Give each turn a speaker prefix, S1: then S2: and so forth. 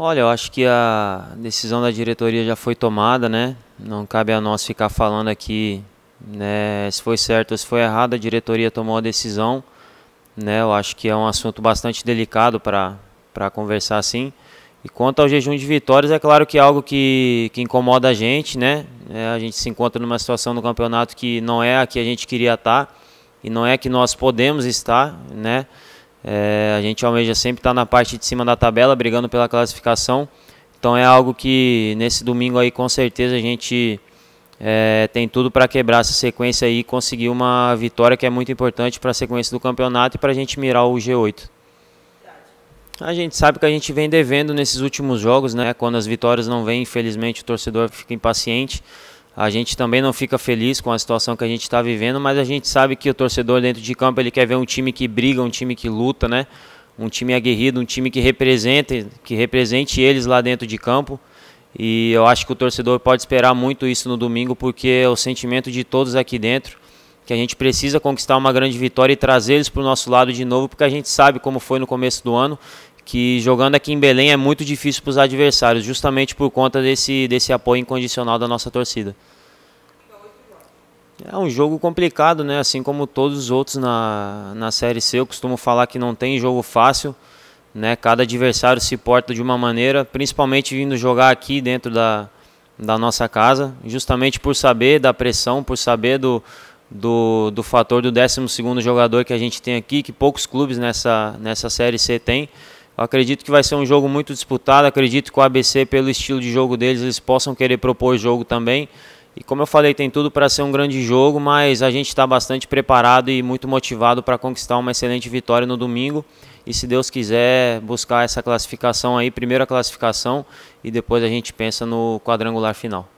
S1: Olha, eu acho que a decisão da diretoria já foi tomada, né? Não cabe a nós ficar falando aqui né, se foi certo ou se foi errado. A diretoria tomou a decisão, né? Eu acho que é um assunto bastante delicado para conversar assim. E quanto ao jejum de vitórias, é claro que é algo que, que incomoda a gente, né? É, a gente se encontra numa situação no campeonato que não é a que a gente queria estar e não é a que nós podemos estar, né? É, a gente almeja sempre estar na parte de cima da tabela, brigando pela classificação. Então é algo que nesse domingo aí com certeza a gente é, tem tudo para quebrar essa sequência aí e conseguir uma vitória que é muito importante para a sequência do campeonato e para a gente mirar o G8. A gente sabe que a gente vem devendo nesses últimos jogos, né? Quando as vitórias não vêm, infelizmente o torcedor fica impaciente. A gente também não fica feliz com a situação que a gente está vivendo, mas a gente sabe que o torcedor dentro de campo ele quer ver um time que briga, um time que luta, né? Um time aguerrido, um time que represente, que represente eles lá dentro de campo. E eu acho que o torcedor pode esperar muito isso no domingo, porque é o sentimento de todos aqui dentro que a gente precisa conquistar uma grande vitória e trazer eles para o nosso lado de novo, porque a gente sabe como foi no começo do ano, que jogando aqui em Belém é muito difícil para os adversários, justamente por conta desse, desse apoio incondicional da nossa torcida. É um jogo complicado, né? Assim como todos os outros na, na Série C, eu costumo falar que não tem jogo fácil, né? Cada adversário se porta de uma maneira, principalmente vindo jogar aqui dentro da, da nossa casa, justamente por saber da pressão, por saber do, do, do fator do 12 jogador que a gente tem aqui, que poucos clubes nessa, nessa Série C têm. Eu acredito que vai ser um jogo muito disputado, acredito que o ABC, pelo estilo de jogo deles, eles possam querer propor jogo também, e como eu falei, tem tudo para ser um grande jogo, mas a gente está bastante preparado e muito motivado para conquistar uma excelente vitória no domingo. E se Deus quiser, buscar essa classificação aí, primeiro a classificação e depois a gente pensa no quadrangular final.